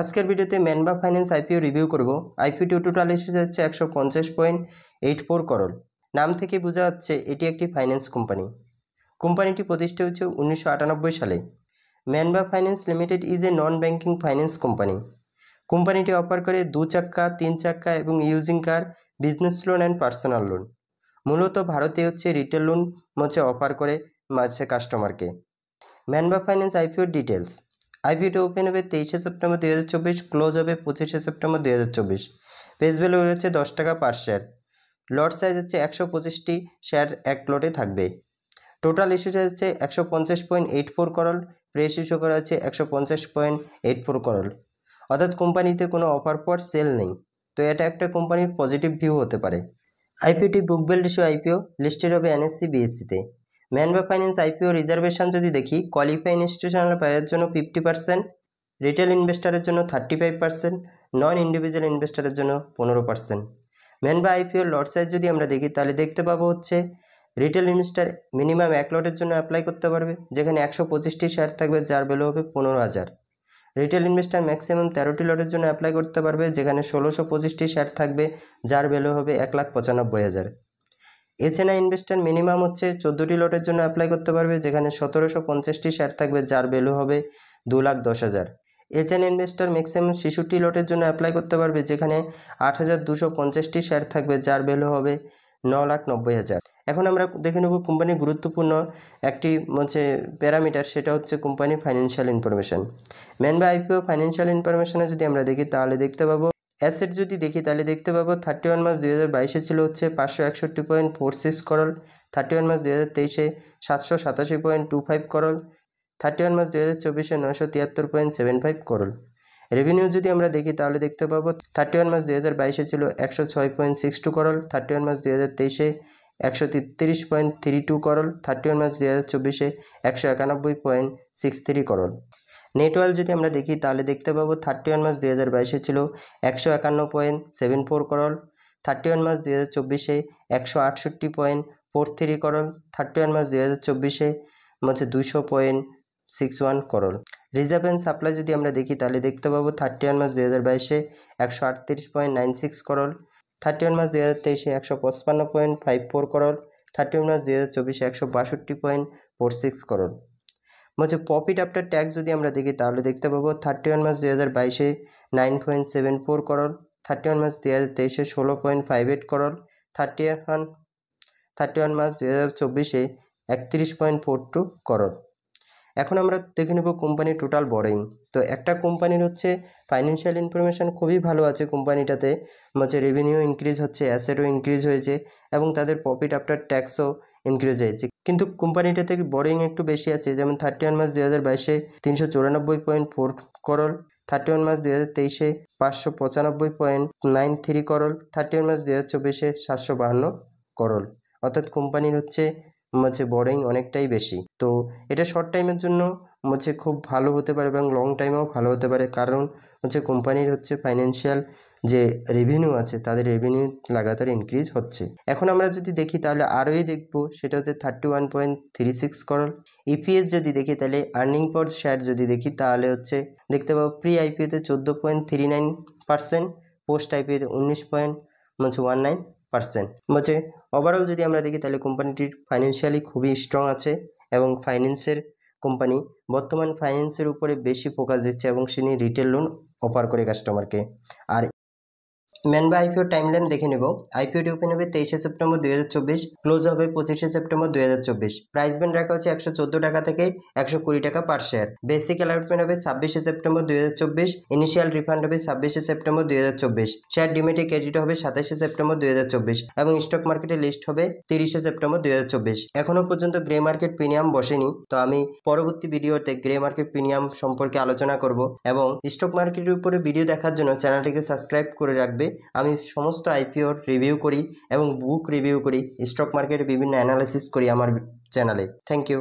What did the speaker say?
আজকের ভিডিওতে ম্যানবা finance IPO review করব আইপিওটি টোটাল এসে যাচ্ছে একশো পঞ্চাশ পয়েন্ট এইট ফোর করল নাম থেকে বোঝা যাচ্ছে এটি একটি ফাইন্যান্স কোম্পানি কোম্পানিটি প্রতিষ্ঠা হয়েছে উনিশশো সালে Manba finance limited is a non banking finance company কোম্পানিটি অফার করে দু চাক্কা তিন চাক্কা এবং using car business loan and personal loan মূলত ভারতে হচ্ছে রিটেল লোন মধ্যে অফার করে মাঝে কাস্টমারকে ম্যানবা ফাইন্যান্স আইপিওর ডিটেলস আইপিওটি ওপেন হবে তেইশে সেপ্টেম্বর দুই হাজার চব্বিশ ক্লোজ হবে পঁচিশে সেপ্টেম্বর দুই হাজার চব্বিশ ফেস ভ্যালু রয়েছে দশ টাকা পার শেয়ার লট সাইজ হচ্ছে একশো পঁচিশটি শেয়ার এক লটে থাকবে টোটাল ইস্যু সাইজ হচ্ছে একশো পঞ্চাশ point eight four crore fresh issue করা হচ্ছে একশো পঞ্চাশ পয়েন্ট এইট ফোর করল অর্থাৎ কোম্পানিতে কোনো অফার পর সেল নেই তো এটা একটা কোম্পানির পজিটিভ ভিউ হতে পারে আইপিওটি book built issue IPO listed হবে এনএসসি বিএসসিতে ম্যানবা ফাইন্যান্স আইপিও রিজার্ভেশন যদি দেখি কোয়ালিফাই ইনস্টিটিউশনাল বায়ার জন্য ফিফটি পার্সেন্ট রিটেল ইনভেস্টারের জন্য thirty five percent non individual ইনভেস্টারের জন্য পনেরো পার্সেন্ট ম্যানবা আইপিও লট সাইজ যদি আমরা দেখি তাহলে দেখতে পাবো হচ্ছে রিটেল ইনভেস্টার মিনিমাম এক লটের জন্য অ্যাপ্লাই করতে পারবে যেখানে একশো পঁচিশটি শেয়ার থাকবে যার ভ্যালু হবে পনেরো হাজার রিটেল ইনভেস্টার ম্যাক্সিমাম তেরোটি লটের জন্য অ্যাপ্লাই করতে পারবে যেখানে ষোলোশো পঁচিশটি শেয়ার থাকবে যার ভ্যালু হবে এক লাখ পঁচানব্বই হাজার এছাড়া ইনভেস্টার মিনিমাম হচ্ছে চোদ্দোটি লটের জন্য অ্যাপ্লাই করতে পারবে যেখানে সতেরোশো পঞ্চাশটি শেয়ার থাকবে যার ভ্যালু হবে দু লাখ দশ হাজার এচএন ইনভেস্টার ম্যাক্সিমাম শিশুটি লটের জন্য অ্যাপ্লাই করতে পারবে যেখানে আট হাজার দুশো পঞ্চাশটি শেয়ার থাকবে যার ভ্যালু হবে ন লাখ নব্বই হাজার এখন আমরা দেখে নেব কোম্পানির গুরুত্বপূর্ণ একটি হচ্ছে প্যারামিটার সেটা হচ্ছে কোম্পানির ফাইন্যান্সিয়াল ইনফরমেশান মেন বা আইপিও ফাইন্যান্সিয়াল ইনফরমেশানে যদি আমরা দেখি তাহলে দেখতে পাবো অ্যাসেট যদি দেখি তাহলে দেখতে পাবো থার্টি ওয়ান মাস দুই হাজার বাইশে ছিল হচ্ছে পাঁচশো একষট্টি point four six crore thirty one March দুই হাজার তেইশে সাতশো সাতাশি point two five crore thirty one March দুই হাজার চব্বিশে নশো তিয়াত্তর point seven five crore revenue যদি আমরা দেখি তাহলে দেখতে পাবো থার্টি ওয়ান মাস দুই হাজার বাইশে ছিল একশো ছয় point six two crore thirty one March দুই হাজার তেইশে একশো তেত্রিশ point three two crore thirty one March দুই হাজার চব্বিশে একশো একানব্বই পয়েন্ট সিক্স থ্রি করল নেটওয়াল যদি আমরা দেখি তাহলে দেখতে পাবো থার্টি ওয়ান মাস দুই হাজার বাইশে ছিল একশো একান্ন point seven four crore thirty one March দুই হাজার চব্বিশে একশো আটষট্টি point four three crore thirty one March দুই হাজার চব্বিশে হচ্ছে দুশো point six one crore reserve and supply যদি আমরা দেখি তাহলে দেখতে পাবো থার্টি ওয়ান মাস দুই হাজার বাইশে একশো আটত্রিশ point nine six crore thirty one March দুই হাজার তেইশে একশো পঁচপান্ন point five four crore thirty one March দুই হাজার চব্বিশে একশো বাষট্টি পয়েন্ট ফোর সিক্স করল বলছে প্রফিট আফটার ট্যাক্স যদি আমরা দেখি তাহলে দেখতে পাবো থার্টি ওয়ান মাস দুই হাজার বাইশে নাইন point seven four crore thirty one March দুই হাজার তেইশে ষোলো point five eight crore thirty one thirty one March দুই হাজার চব্বিশে একত্রিশ পয়েন্ট ফোর টু করল এখন আমরা দেখে নেব কোম্পানির টোটাল বড়িং তো একটা কোম্পানির হচ্ছে ফাইন্যান্সিয়াল ইনফরমেশান খুবই ভালো আছে কোম্পানিটাতে হচ্ছে রেভিনিউ ইনক্রিজ হচ্ছে অ্যাসেটও ইনক্রিজ হয়েছে এবং তাদের প্রফিট আফটার ট্যাক্সও ইনক্রিজ হয়েছে কিন্তু কোম্পানিটা থেকে বোরিং একটু বেশি আছে যেমন থার্টি ওয়ান মাস দুই হাজার বাইশে তিনশো চুরানব্বই point four crore thirty one March দুই হাজার তেইশে পাঁচশো পঁচানব্বই point nine three crore thirty one March দুই হাজার চব্বিশে সাতশো বাহান্ন করল অর্থাৎ কোম্পানির হচ্ছে হচ্ছে বড়িং অনেকটাই বেশি তো এটা শর্ট টাইমের জন্য হচ্ছে খুব ভালো হতে পারে এবং লং টাইমেও ভালো হতে পারে কারণ হচ্ছে কোম্পানির হচ্ছে ফাইন্যান্সিয়াল যে রেভিনিউ আছে তাদের রেভিনিউ লাগাতার ইনক্রিজ হচ্ছে এখন আমরা যদি দেখি তাহলে আরোই দেখব সেটা হচ্ছে thirty one point three six crore EPS যদি দেখি তাহলে আর্নিং পর শেয়ার যদি দেখি তাহলে হচ্ছে দেখতে পাবো প্রি আইপিওতে চোদ্দো point three nine percent post আইপিওতে উনিশ পয়েন্ট হচ্ছে ওয়ান নাইন পার্সেন্ট বলছে ওভারঅল যদি আমরা দেখি তাহলে কোম্পানিটির ফাইন্যান্সিয়ালি খুবই স্ট্রং আছে এবং ফাইন্যান্সের কোম্পানি বর্তমান ফাইন্যান্সের উপরে বেশি ফোকাস দিচ্ছে এবং সে নিয়ে রিটেল লোন অফার করে কাস্টমারকে আর ম্যান বা আইপিও টাইমলাইন দেখে নেব আইপিওটি ওপেন হবে তেইশে সেপ্টেম্বর দুই হাজার চব্বিশ ক্লোজ হবে পঁচিশে সেপ্টেম্বর দুই হাজার চব্বিশ প্রাইস ব্যান্ড রাখা হচ্ছে একশো চোদ্দো টাকা থেকে একশো কুড়ি টাকা পার শেয়ার বেসিক অ্যালার্টমেন্ট হবে ছাব্বিশে সেপ্টেম্বর দুই হাজার চব্বিশ ইনিশিয়াল রিফান্ড হবে ছাব্বিশে সেপ্টেম্বর দুই হাজার চব্বিশ শেয়ার ডিমেটে ক্রেডিট হবে সাতাশে সেপ্টেম্বর দুই হাজার চব্বিশ এবং স্টক মার্কেটে লিস্ট হবে তিরিশে সেপ্টেম্বর দুই হাজার চব্বিশ এখনও পর্যন্ত গ্রে মার্কেট প্রিমিয়াম বসেনি তো আমি পরবর্তী ভিডিওতে গ্রে মার্কেট প্রিমিয়াম সম্পর্কে আলোচনা করব এবং স্টক মার্কেটের উপরে ভিডিও দেখার জন্য চ্যানেলটিকে সাবস্ক্রাইব করে রাখবে আমি সমস্ত আইপিওর রিভিউ করি এবং বুক রিভিউ করি স্টক মার্কেটের বিভিন্ন অ্যানালাইসিস করি আমার চ্যানেলে থ্যাংক ইউ